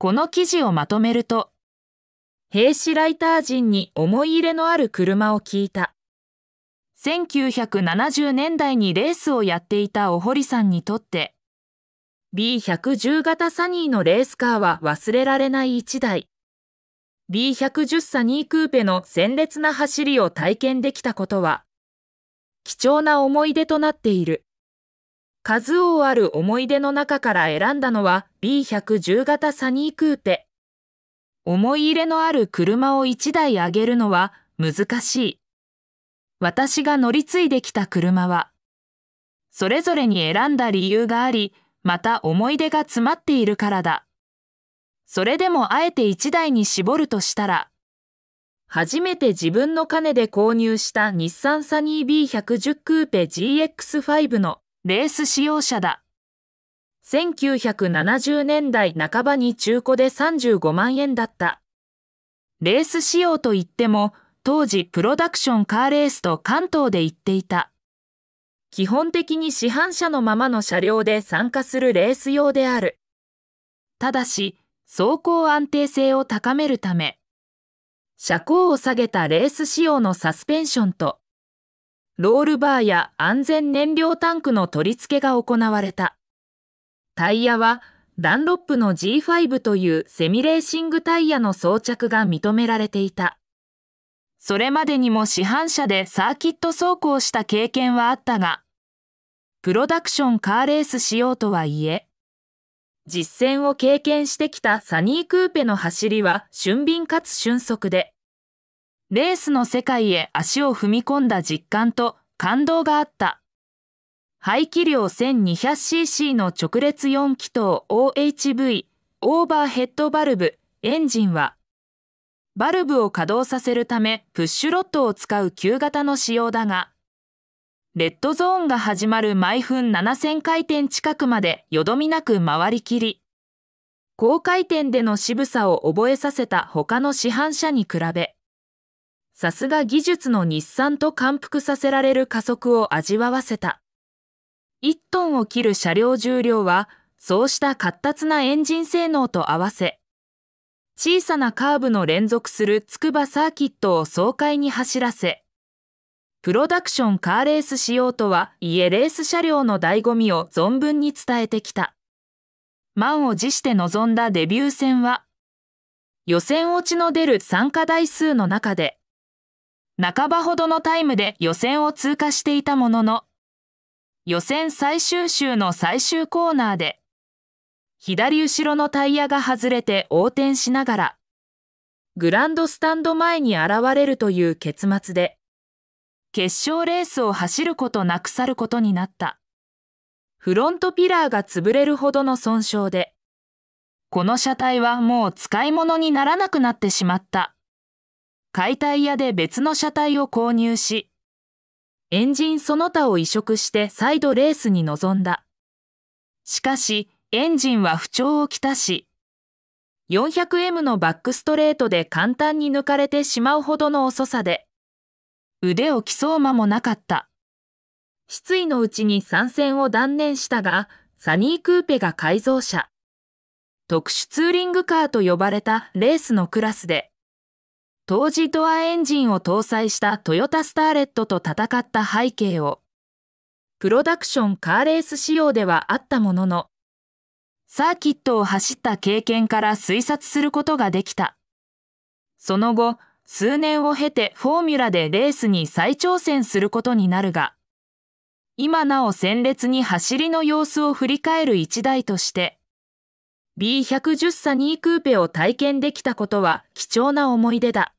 この記事をまとめると、兵士ライター陣に思い入れのある車を聞いた。1970年代にレースをやっていたお堀さんにとって、B110 型サニーのレースカーは忘れられない一台。B110 サニークーペの鮮烈な走りを体験できたことは、貴重な思い出となっている。数多ある思い出の中から選んだのは B110 型サニークーペ。思い入れのある車を1台あげるのは難しい。私が乗り継いできた車は、それぞれに選んだ理由があり、また思い出が詰まっているからだ。それでもあえて1台に絞るとしたら、初めて自分の金で購入した日産サニー B110 クーペ GX5 のレース使用車だ。1970年代半ばに中古で35万円だった。レース仕様といっても、当時プロダクションカーレースと関東で行っていた。基本的に市販車のままの車両で参加するレース用である。ただし、走行安定性を高めるため、車高を下げたレース仕様のサスペンションと、ロールバーや安全燃料タンクの取り付けが行われた。タイヤはダンロップの G5 というセミレーシングタイヤの装着が認められていた。それまでにも市販車でサーキット走行した経験はあったが、プロダクションカーレースしようとはいえ、実践を経験してきたサニークーペの走りは俊敏かつ俊足で、レースの世界へ足を踏み込んだ実感と感動があった。排気量 1200cc の直列4気筒 OHV オーバーヘッドバルブエンジンはバルブを稼働させるためプッシュロットを使う旧型の仕様だがレッドゾーンが始まる毎分7000回転近くまでよどみなく回りきり高回転での渋さを覚えさせた他の市販車に比べさすが技術の日産と感服させられる加速を味わわせた。1トンを切る車両重量は、そうした活発なエンジン性能と合わせ、小さなカーブの連続する筑波サーキットを爽快に走らせ、プロダクションカーレース仕様とはいえレース車両の醍醐味を存分に伝えてきた。満を持して臨んだデビュー戦は、予選落ちの出る参加台数の中で、半ばほどのタイムで予選を通過していたものの、予選最終週の最終コーナーで、左後ろのタイヤが外れて横転しながら、グランドスタンド前に現れるという結末で、決勝レースを走ることなく去ることになった。フロントピラーが潰れるほどの損傷で、この車体はもう使い物にならなくなってしまった。解体屋で別の車体を購入し、エンジンその他を移植して再度レースに臨んだ。しかし、エンジンは不調をきたし、400M のバックストレートで簡単に抜かれてしまうほどの遅さで、腕を競う間もなかった。失意のうちに参戦を断念したが、サニークーペが改造車。特殊ツーリングカーと呼ばれたレースのクラスで、当時ドアエンジンを搭載したトヨタスターレットと戦った背景を、プロダクションカーレース仕様ではあったものの、サーキットを走った経験から推察することができた。その後、数年を経てフォーミュラでレースに再挑戦することになるが、今なお鮮烈に走りの様子を振り返る一台として、B110 サニークーペを体験できたことは貴重な思い出だ。